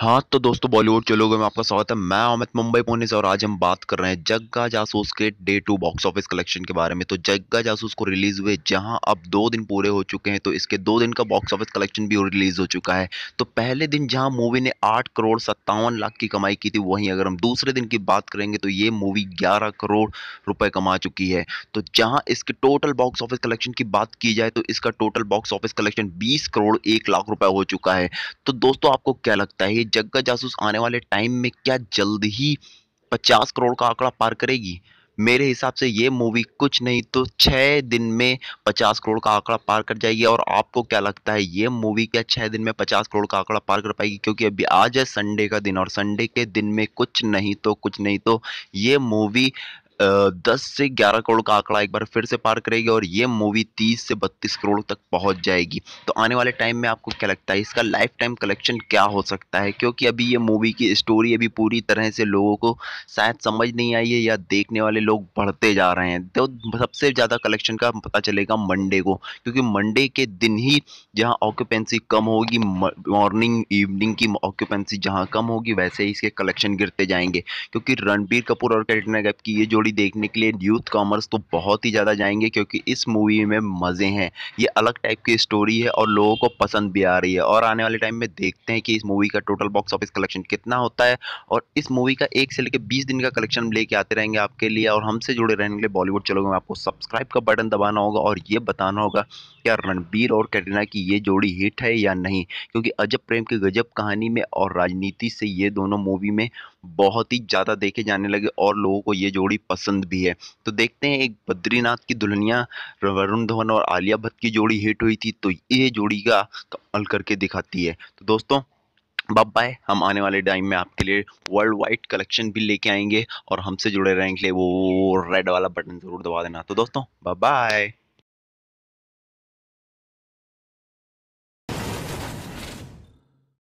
हाँ तो दोस्तों बॉलीवुड लोगों में आपका स्वागत है मैं अमित मुंबई पुणे से और आज हम बात कर रहे हैं जग्गा जासूस के day two box office collection के बारे में तो जग्गा जासूस को रिलीज हुए जहां अब दो दिन पूरे हो चुके हैं तो इसके दो दिन का बॉक्स ऑफिस कलेक्शन भी रिलीज हो चुका है तो पहले दिन जहाँ मूवी ने आठ करोड़ सत्तावन लाख की कमाई की थी वहीं अगर हम दूसरे दिन की बात करेंगे तो ये मूवी ग्यारह करोड़ रुपये कमा चुकी है तो जहाँ इसके टोटल बॉक्स ऑफिस कलेक्शन की बात की जाए तो इसका टोटल बॉक्स ऑफिस कलेक्शन बीस करोड़ एक लाख रुपये हो चुका है तो दोस्तों आपको क्या लगता है जग्गा जासूस आने वाले टाइम में क्या जल्द ही पचास करोड़ का आंकड़ा पार करेगी मेरे हिसाब से ये मूवी कुछ नहीं तो छः दिन में पचास करोड़ का आंकड़ा पार कर जाएगी और आपको क्या लगता है ये मूवी क्या छः दिन में पचास करोड़ का आंकड़ा पार कर पाएगी क्योंकि अभी आज है संडे का दिन और संडे के दिन में कुछ नहीं तो कुछ नहीं तो ये मूवी दस से ग्यारह करोड़ का आंकड़ा एक बार फिर से पार करेगी और ये मूवी तीस से बत्तीस करोड़ तक पहुंच जाएगी तो आने वाले टाइम में आपको क्या लगता है इसका लाइफ टाइम कलेक्शन क्या हो सकता है क्योंकि अभी ये मूवी की स्टोरी अभी पूरी तरह से लोगों को शायद समझ नहीं आई है या देखने वाले लोग बढ़ते जा रहे हैं तो सबसे ज़्यादा कलेक्शन का पता चलेगा मंडे को क्योंकि मंडे के दिन ही जहाँ ऑक्यूपेंसी कम होगी मॉर्निंग इवनिंग की ऑक्यूपेंसी जहाँ कम होगी वैसे ही इसके कलेक्शन गिरते जाएंगे क्योंकि रणबीर कपूर और कैटरीना गैप की ये जोड़ी मूवी देखने के लिए यूथ कॉमर्स तो बहुत ही ज़्यादा जाएंगे क्योंकि इस मूवी में मज़े हैं ये अलग टाइप की स्टोरी है और लोगों को पसंद भी आ रही है और आने वाले टाइम में देखते हैं कि इस मूवी का टोटल बॉक्स ऑफिस कलेक्शन कितना होता है और इस मूवी का एक से लेकर बीस दिन का कलेक्शन लेके आते रहेंगे आपके लिए और हमसे जुड़े रहने के लिए बॉलीवुड चलोगे में आपको सब्सक्राइब का बटन दबाना होगा और ये बताना होगा क्या रणबीर और कैटरीना की ये जोड़ी हिट है या नहीं क्योंकि अजब प्रेम की गजब कहानी में और राजनीति से ये दोनों मूवी में बहुत ही ज़्यादा देखे जाने लगे और लोगों को ये जोड़ी पसंद भी है तो देखते हैं एक बद्रीनाथ की दुल्हनिया वरुण धवन और आलिया भट्ट की जोड़ी हिट हुई थी तो ये जोड़ी का कमल करके दिखाती है तो दोस्तों बब बाय हम आने वाले टाइम में आपके लिए वर्ल्ड वाइड कलेक्शन भी लेके आएंगे और हमसे जुड़े रहने के लिए वो रेड वाला बटन ज़रूर दबा देना तो दोस्तों बाय बाय